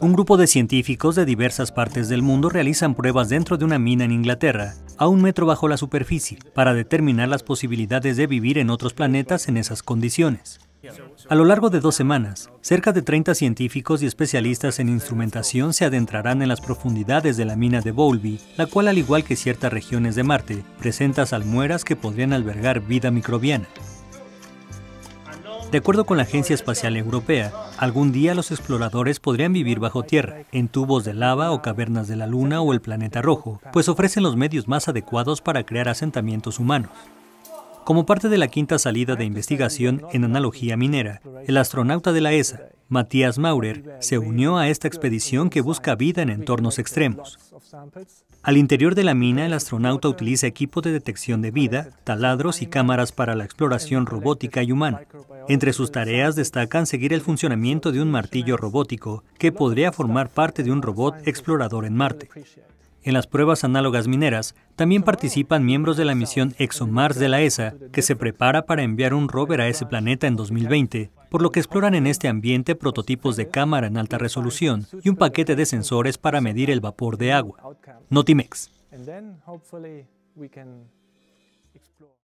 Un grupo de científicos de diversas partes del mundo realizan pruebas dentro de una mina en Inglaterra, a un metro bajo la superficie, para determinar las posibilidades de vivir en otros planetas en esas condiciones. A lo largo de dos semanas, cerca de 30 científicos y especialistas en instrumentación se adentrarán en las profundidades de la mina de Bowlby, la cual, al igual que ciertas regiones de Marte, presenta salmueras que podrían albergar vida microbiana. De acuerdo con la Agencia Espacial Europea, algún día los exploradores podrían vivir bajo tierra, en tubos de lava o cavernas de la Luna o el planeta rojo, pues ofrecen los medios más adecuados para crear asentamientos humanos. Como parte de la quinta salida de investigación en analogía minera, el astronauta de la ESA, Matías Maurer se unió a esta expedición que busca vida en entornos extremos. Al interior de la mina, el astronauta utiliza equipo de detección de vida, taladros y cámaras para la exploración robótica y humana. Entre sus tareas destacan seguir el funcionamiento de un martillo robótico que podría formar parte de un robot explorador en Marte. En las pruebas análogas mineras también participan miembros de la misión ExoMars de la ESA, que se prepara para enviar un rover a ese planeta en 2020 por lo que exploran en este ambiente prototipos de cámara en alta resolución y un paquete de sensores para medir el vapor de agua. Notimex.